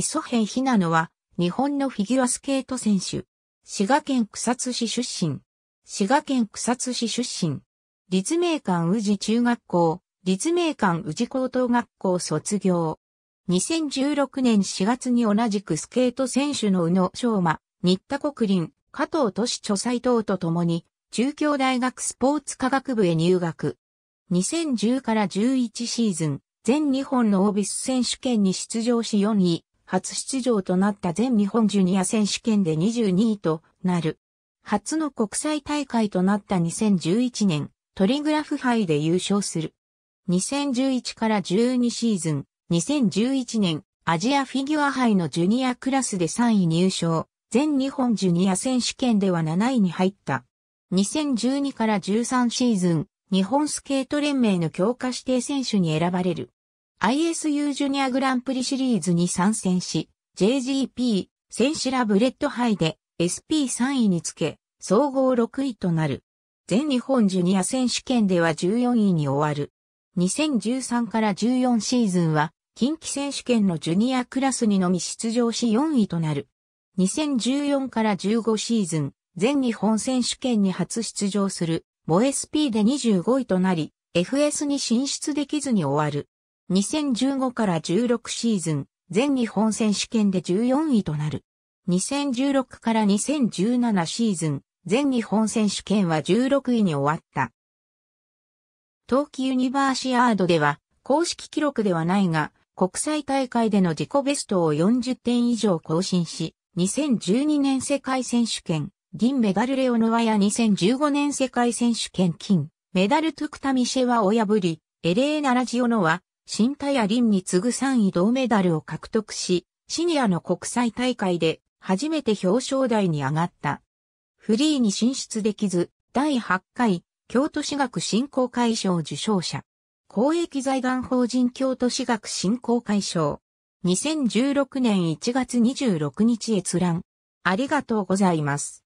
磯辺ひなのは、日本のフィギュアスケート選手。滋賀県草津市出身。滋賀県草津市出身。立命館宇治中学校、立命館宇治高等学校卒業。2016年4月に同じくスケート選手の宇野昌磨、新田国林、加藤俊著斎藤と共に、中京大学スポーツ科学部へ入学。2010から11シーズン、全日本のオービス選手権に出場し4位、初出場となった全日本ジュニア選手権で22位となる。初の国際大会となった2011年、トリグラフ杯で優勝する。2011から12シーズン、2011年、アジアフィギュア杯のジュニアクラスで3位入賞、全日本ジュニア選手権では7位に入った。2012から13シーズン、日本スケート連盟の強化指定選手に選ばれる。ISU ジュニアグランプリシリーズに参戦し、JGP、選手ラブレッド杯で SP3 位につけ、総合6位となる。全日本ジュニア選手権では14位に終わる。2013から14シーズンは、近畿選手権のジュニアクラスにのみ出場し4位となる。2014から15シーズン、全日本選手権に初出場する、モエス P で25位となり、FS に進出できずに終わる。2015から16シーズン、全日本選手権で14位となる。2016から2017シーズン、全日本選手権は16位に終わった。冬季ユニバーシアードでは、公式記録ではないが、国際大会での自己ベストを40点以上更新し、2012年世界選手権、銀メダルレオノワや2015年世界選手権金、メダルトゥクタミシェワを破り、エレーナ・ラジオノワ、新田や林に次ぐ3位銅メダルを獲得し、シニアの国際大会で初めて表彰台に上がった。フリーに進出できず、第8回京都市学振興会賞受賞者。公益財団法人京都市学振興会賞。2016年1月26日閲覧。ありがとうございます。